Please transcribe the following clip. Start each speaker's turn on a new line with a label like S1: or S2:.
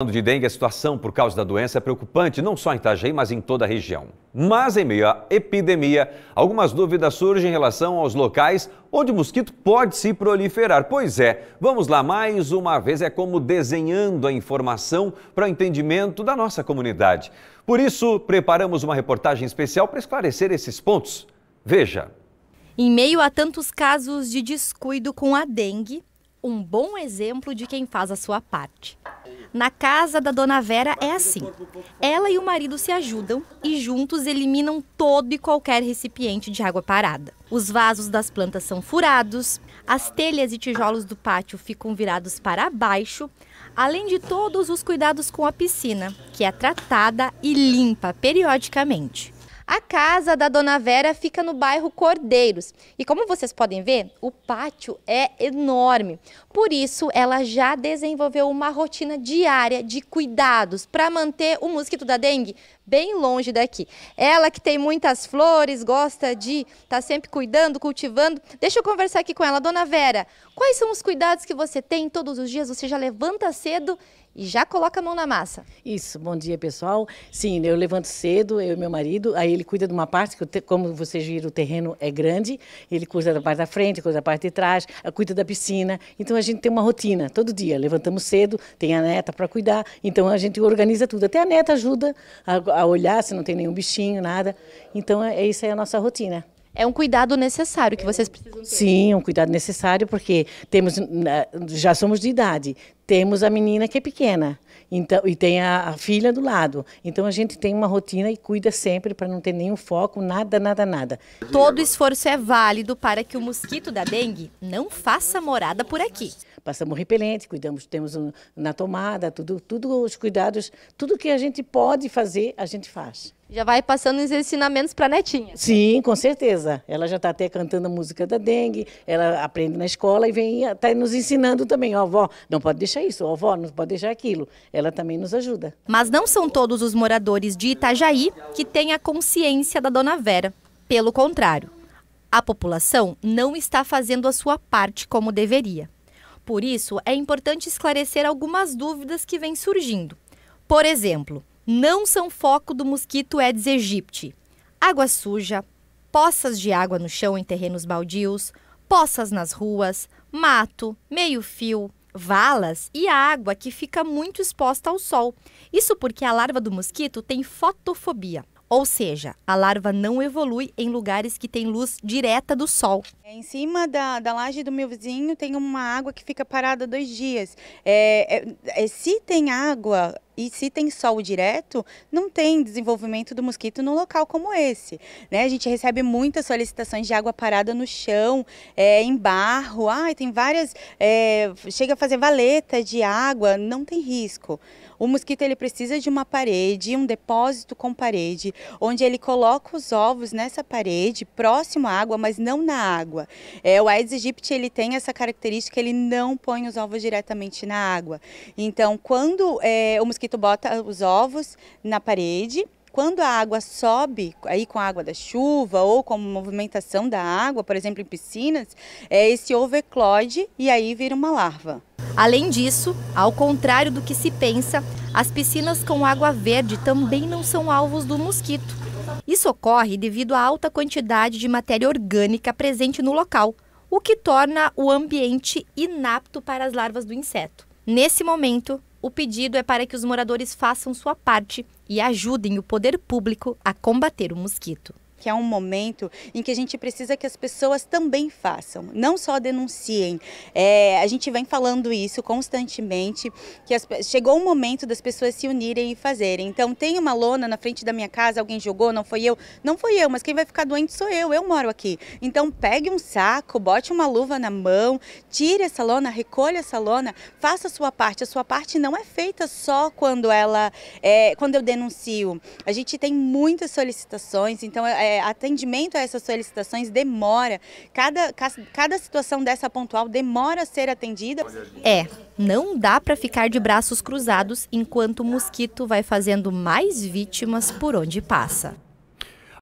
S1: Falando de dengue, a situação por causa da doença é preocupante, não só em Itajaí, mas em toda a região. Mas em meio à epidemia, algumas dúvidas surgem em relação aos locais onde o mosquito pode se proliferar. Pois é, vamos lá mais uma vez, é como desenhando a informação para o entendimento da nossa comunidade. Por isso, preparamos uma reportagem especial para esclarecer esses pontos. Veja.
S2: Em meio a tantos casos de descuido com a dengue, um bom exemplo de quem faz a sua parte. Na casa da dona Vera é assim. Ela e o marido se ajudam e juntos eliminam todo e qualquer recipiente de água parada. Os vasos das plantas são furados, as telhas e tijolos do pátio ficam virados para baixo, além de todos os cuidados com a piscina, que é tratada e limpa periodicamente. A casa da Dona Vera fica no bairro Cordeiros e como vocês podem ver, o pátio é enorme. Por isso, ela já desenvolveu uma rotina diária de cuidados para manter o mosquito da dengue bem longe daqui. Ela que tem muitas flores, gosta de estar tá sempre cuidando, cultivando. Deixa eu conversar aqui com ela. Dona Vera, quais são os cuidados que você tem todos os dias? Você já levanta cedo e já coloca
S3: a mão na massa. Isso, bom dia pessoal. Sim, eu levanto cedo, eu e meu marido, aí ele cuida de uma parte, que como vocês viram, o terreno é grande, ele cuida da parte da frente, cuida da parte de trás, eh, cuida da piscina. Então a gente tem uma rotina todo dia, levantamos cedo, tem a neta para cuidar, então a gente organiza tudo. Até a neta ajuda a, a olhar se não tem nenhum bichinho, nada. Então, é, é isso é a nossa rotina. É um cuidado necessário que vocês precisam ter. Sim, é um cuidado necessário porque temos né, já somos de idade, temos a menina que é pequena, então e tem a, a filha do lado. Então a gente tem uma rotina e cuida sempre para não ter nenhum foco, nada, nada, nada. Todo esforço é válido para que o mosquito da dengue não faça morada por aqui passamos repelente, cuidamos, temos um, na tomada, tudo, tudo os cuidados, tudo que a gente pode fazer, a gente faz. Já vai passando os ensinamentos para a netinha. Sim, com certeza. Ela já está até cantando a música da dengue, ela aprende na escola e vem tá nos ensinando também. Ó, avó, não pode deixar isso, ó, avó, não pode deixar aquilo. Ela também nos ajuda.
S2: Mas não são todos os moradores de Itajaí que têm a consciência da dona Vera. Pelo contrário, a população não está fazendo a sua parte como deveria. Por isso, é importante esclarecer algumas dúvidas que vêm surgindo. Por exemplo, não são foco do mosquito Aedes aegypti. Água suja, poças de água no chão em terrenos baldios, poças nas ruas, mato, meio-fio, valas e a água que fica muito exposta ao sol. Isso porque a larva do mosquito tem fotofobia, ou seja, a larva
S1: não evolui em lugares que tem luz direta do sol. É, em cima da, da laje do meu vizinho tem uma água que fica parada dois dias. É, é, é, se tem água e se tem sol direto, não tem desenvolvimento do mosquito num local como esse. Né? A gente recebe muitas solicitações de água parada no chão, é, em barro, ah, tem várias. É, chega a fazer valeta de água, não tem risco. O mosquito ele precisa de uma parede, um depósito com parede, onde ele coloca os ovos nessa parede, próximo à água, mas não na água. É, o Aedes aegypti ele tem essa característica, ele não põe os ovos diretamente na água. Então, quando é, o mosquito bota os ovos na parede, quando a água sobe, aí com a água da chuva ou com a movimentação da água, por exemplo, em piscinas, é esse ovo eclode e aí vira uma larva. Além disso, ao contrário do que se pensa,
S2: as piscinas com água verde também não são alvos do mosquito. Isso ocorre devido à alta quantidade de matéria orgânica presente no local, o que torna o ambiente inapto para as larvas do inseto. Nesse momento, o pedido é para que os moradores façam sua parte e ajudem o poder público a combater o mosquito
S1: que é um momento em que a gente precisa que as pessoas também façam, não só denunciem. É, a gente vem falando isso constantemente, que as, chegou o momento das pessoas se unirem e fazerem. Então, tem uma lona na frente da minha casa, alguém jogou, não foi eu? Não foi eu, mas quem vai ficar doente sou eu, eu moro aqui. Então, pegue um saco, bote uma luva na mão, tire essa lona, recolha essa lona, faça a sua parte. A sua parte não é feita só quando ela, é, quando eu denuncio. A gente tem muitas solicitações, então é, é, atendimento a essas solicitações demora. Cada, cada situação dessa pontual demora a ser atendida.
S2: É, não dá para ficar de braços cruzados enquanto o mosquito vai fazendo mais vítimas por onde passa.